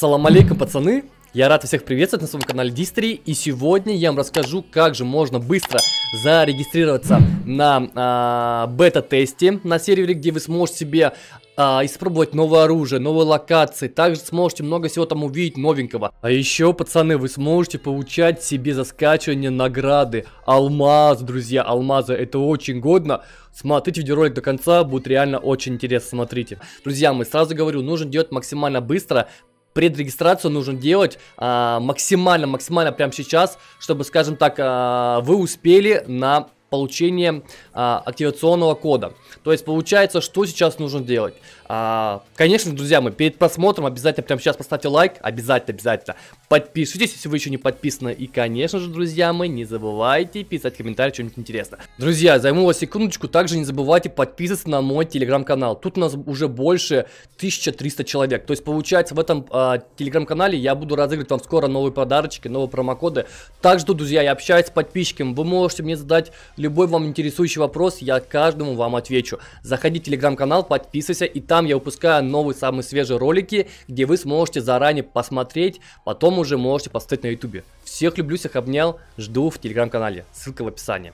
Салам алейкум, пацаны! Я рад всех приветствовать на своем канале Дистри, и сегодня я вам расскажу, как же можно быстро зарегистрироваться на э, бета-тесте на сервере, где вы сможете себе э, испробовать новое оружие, новые локации, также сможете много всего там увидеть новенького. А еще, пацаны, вы сможете получать себе за скачивание награды, алмаз, друзья, алмазы, это очень годно. Смотрите видеоролик до конца, будет реально очень интересно, смотрите. Друзья, мы сразу говорю, нужно делать максимально быстро, Предрегистрацию нужно делать максимально-максимально прямо сейчас, чтобы, скажем так, а, вы успели на получение а, активационного кода. То есть получается, что сейчас нужно делать? А, конечно, друзья, мы перед просмотром обязательно прямо сейчас поставьте лайк, обязательно, обязательно подпишитесь, если вы еще не подписаны. И, конечно же, друзья мы не забывайте писать комментарий что-нибудь интересное. Друзья, займу вас секундочку, также не забывайте подписываться на мой телеграм-канал. Тут у нас уже больше 1300 человек. То есть, получается, в этом а, телеграм-канале я буду разыгрывать вам скоро новые подарочки, новые промокоды. Также, друзья, я общаюсь с подписчиками, вы можете мне задать любой вам интересующий вопрос, я каждому вам отвечу. Заходи в телеграм-канал, подписывайся, и там там я выпускаю новые самые свежие ролики, где вы сможете заранее посмотреть, потом уже можете поставить на ютубе. Всех люблю, всех обнял, жду в телеграм-канале, ссылка в описании.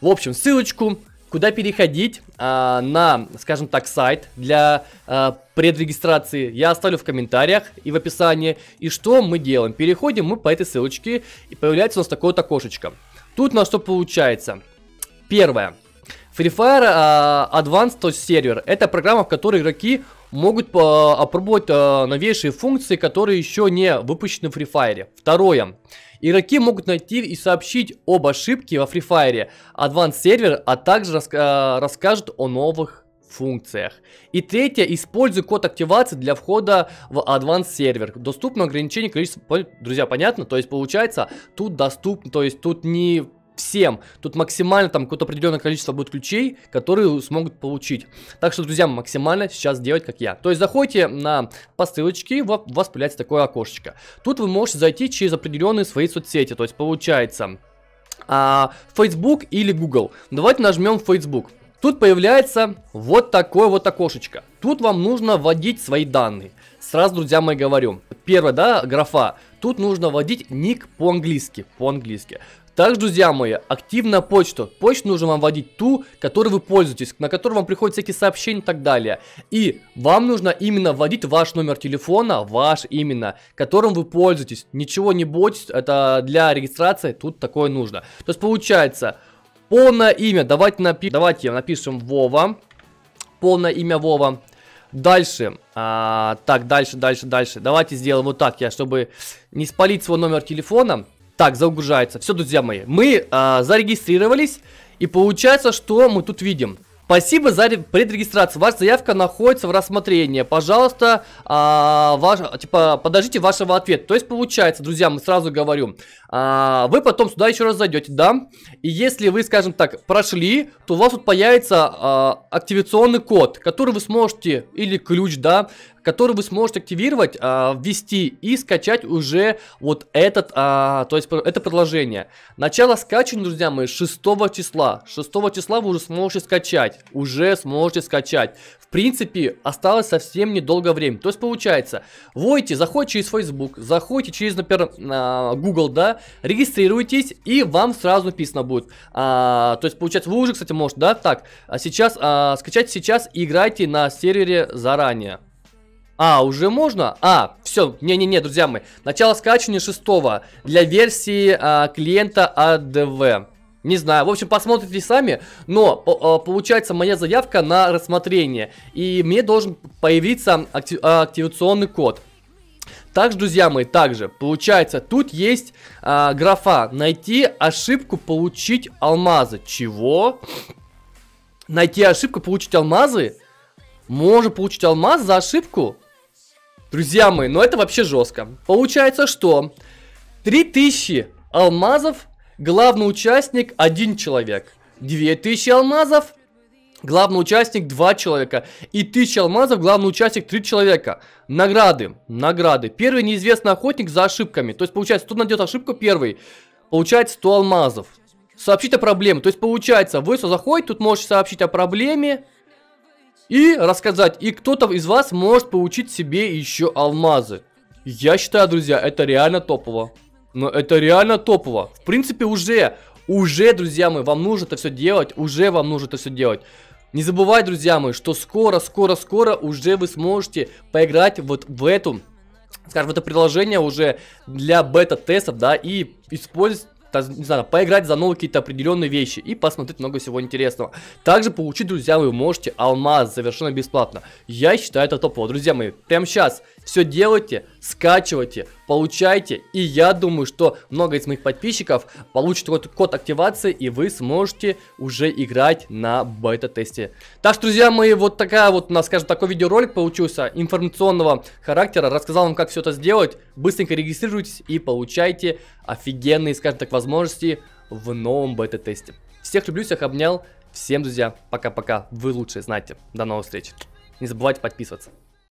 В общем, ссылочку куда переходить а, на, скажем так, сайт для а, предрегистрации, я оставлю в комментариях и в описании. И что мы делаем? Переходим мы по этой ссылочке, и появляется у нас такое-то окошечко. Тут у нас что получается? Первое. Free Fire uh, Advanced Touch Server. Это программа, в которой игроки могут э, опробовать э, новейшие функции, которые еще не выпущены в Free Fire. Второе. Игроки могут найти и сообщить об ошибке во Free Fire Advanced Server, а также рас расскажут о новых функциях. И третье, используй код активации для входа в Advanced сервер. Доступно ограничение количества, друзья, понятно? То есть получается, тут доступно, то есть тут не всем. Тут максимально там какое-то определенное количество будет ключей, которые смогут получить. Так что, друзья, максимально сейчас делать, как я. То есть заходите на по ссылочке, у вас появляется такое окошечко. Тут вы можете зайти через определенные свои соцсети. То есть получается а, Facebook или Google. Давайте нажмем Facebook. Тут появляется вот такое вот окошечко. Тут вам нужно вводить свои данные. Сразу, друзья мои, говорю. Первая, да, графа. Тут нужно вводить ник по-английски. По-английски. Также, друзья мои, активная почта. Почту нужно вам вводить ту, которой вы пользуетесь, на которую вам приходят всякие сообщения и так далее. И вам нужно именно вводить ваш номер телефона, ваш именно, которым вы пользуетесь. Ничего не бойтесь, это для регистрации тут такое нужно. То есть получается, полное имя, давайте, напи давайте напишем Вова, полное имя Вова. Дальше, а, так, дальше, дальше, дальше. Давайте сделаем вот так, я, чтобы не спалить свой номер телефона. Так, загружается. Все, друзья мои, мы а, зарегистрировались. И получается, что мы тут видим? Спасибо за предрегистрацию. Ваша заявка находится в рассмотрении. Пожалуйста, а, ваш, типа, подождите вашего ответа. То есть получается, друзья, мы сразу говорю, а, вы потом сюда еще раз зайдете, да? И если вы, скажем так, прошли, то у вас тут появится а, активационный код, который вы сможете, или ключ, да, который вы сможете активировать, а, ввести и скачать уже вот этот, а, то есть это предложение. Начало скачивания, друзья мои, 6 числа. 6 числа вы уже сможете скачать, уже сможете скачать. В принципе, осталось совсем недолго времени. То есть получается, войте, заходите через Facebook, заходите через, например, Google, да, регистрируйтесь, и вам сразу написано будет. А, то есть получается, вы уже, кстати, можете, да, так, а сейчас, а, скачать сейчас и играйте на сервере заранее. А, уже можно? А, все, не-не-не, друзья мои. Начало скачивания 6 для версии а, клиента ADV. А Не знаю, в общем, посмотрите сами, но получается моя заявка на рассмотрение, и мне должен появиться актив, а, активационный код. Также, друзья мои, также, получается, тут есть а, графа «Найти ошибку, получить алмазы». Чего? Найти ошибку, получить алмазы? Можно получить алмаз за ошибку? Друзья мои, ну это вообще жестко. Получается, что 3000 алмазов главный участник один человек. 2000 алмазов главный участник два человека. И 1000 алмазов главный участник три человека. Награды. Награды. Первый неизвестный охотник за ошибками. То есть получается, кто найдет ошибку первый, получает 100 алмазов. Сообщить о проблеме. То есть получается, вы заходите, тут можете сообщить о проблеме, и рассказать. И кто-то из вас может получить себе еще алмазы. Я считаю, друзья, это реально топово. Но это реально топово. В принципе, уже, уже, друзья мои, вам нужно это все делать. Уже вам нужно это все делать. Не забывай, друзья мои, что скоро, скоро, скоро уже вы сможете поиграть вот в эту, скажем, в это приложение уже для бета-тестов, да, и использовать не знаю, поиграть за новые какие-то определенные вещи и посмотреть много всего интересного. Также получить, друзья, вы можете алмаз совершенно бесплатно. Я считаю это топово. Друзья мои, прямо сейчас все делайте, скачивайте, получайте. И я думаю, что много из моих подписчиков получат код, код активации, и вы сможете уже играть на бета-тесте. Так что, друзья мои, вот такая вот у нас, скажем, такой видеоролик получился информационного характера. Рассказал вам, как все это сделать. Быстренько регистрируйтесь и получайте офигенные, скажем так, возможности в новом бета-тесте. Всех люблю, всех обнял. Всем, друзья, пока-пока. Вы лучшие знаете. До новых встреч. Не забывайте подписываться.